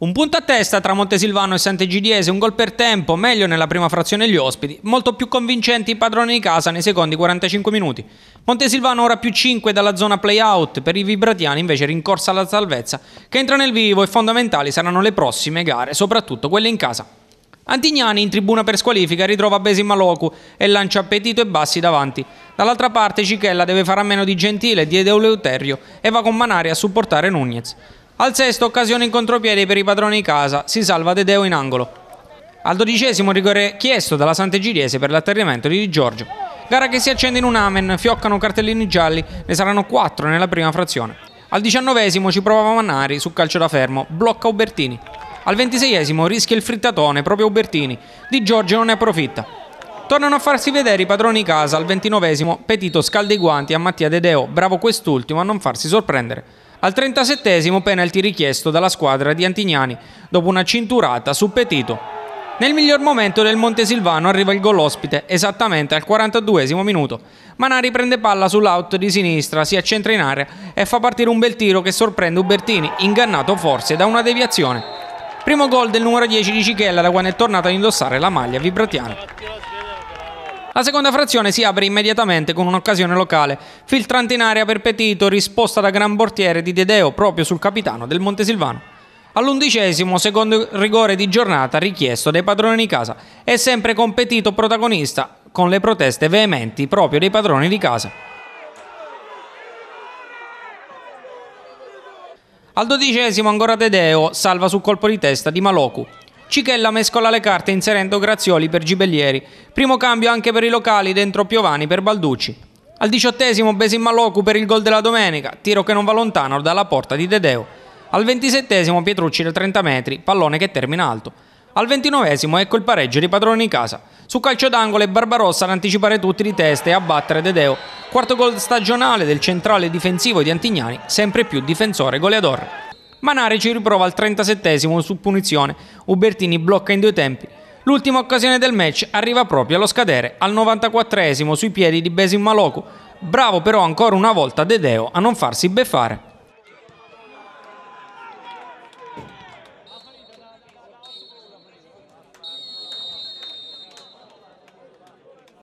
Un punto a testa tra Montesilvano e Sant'Egidiese, un gol per tempo, meglio nella prima frazione gli ospiti, molto più convincenti i padroni di casa nei secondi 45 minuti. Montesilvano ora più 5 dalla zona play-out, per i vibratiani invece rincorsa alla salvezza, che entra nel vivo e fondamentali saranno le prossime gare, soprattutto quelle in casa. Antignani in tribuna per squalifica ritrova Besi Maloku e lancia appetito e Bassi davanti. Dall'altra parte Cichella deve fare a meno di Gentile e di Euleuterio e va con Manari a supportare Nunez. Al sesto occasione in contropiede per i padroni di casa, si salva De Deo in angolo. Al dodicesimo rigore chiesto dalla Sant'Egidiese per l'atterriamento di Di Giorgio. Gara che si accende in un amen, fioccano cartellini gialli, ne saranno quattro nella prima frazione. Al diciannovesimo ci provava Mannari su calcio da fermo, blocca Ubertini. Al ventiseiesimo rischia il frittatone proprio Ubertini, Di Giorgio non ne approfitta. Tornano a farsi vedere i padroni di casa al ventinovesimo, Petito scalda i guanti a Mattia De Deo, bravo quest'ultimo a non farsi sorprendere. Al 37 penalty richiesto dalla squadra di Antignani dopo una cinturata su Petito. Nel miglior momento del Montesilvano arriva il gol ospite, esattamente al 42 minuto. Manari prende palla sull'out di sinistra, si accentra in area e fa partire un bel tiro che sorprende Ubertini, ingannato forse da una deviazione. Primo gol del numero 10 di Cichella da quando è tornato ad indossare la maglia vibratiana. La seconda frazione si apre immediatamente con un'occasione locale. Filtrante in aria per Petito, risposta da gran portiere di Dedeo proprio sul capitano del Montesilvano. All'undicesimo, secondo rigore di giornata richiesto dai padroni di casa e sempre con Petito protagonista, con le proteste veementi proprio dei padroni di casa. Al dodicesimo ancora Dedeo salva sul colpo di testa di Maloku. Cichella mescola le carte inserendo Grazioli per Gibellieri. Primo cambio anche per i locali, dentro Piovani per Balducci. Al diciottesimo Besim Malocu per il gol della domenica, tiro che non va lontano dalla porta di Dedeo. Al ventisettesimo Pietrucci da 30 metri, pallone che termina alto. Al ventinovesimo ecco il pareggio dei padroni di casa. Su calcio d'angolo e Barbarossa ad anticipare tutti di testa e a battere Dedeo. Quarto gol stagionale del centrale difensivo di Antignani, sempre più difensore goleador. Manare ci riprova al 37 esimo su punizione, Ubertini blocca in due tempi. L'ultima occasione del match arriva proprio allo scadere, al 94 esimo sui piedi di Besim Maloku. Bravo però ancora una volta Dedeo a non farsi beffare.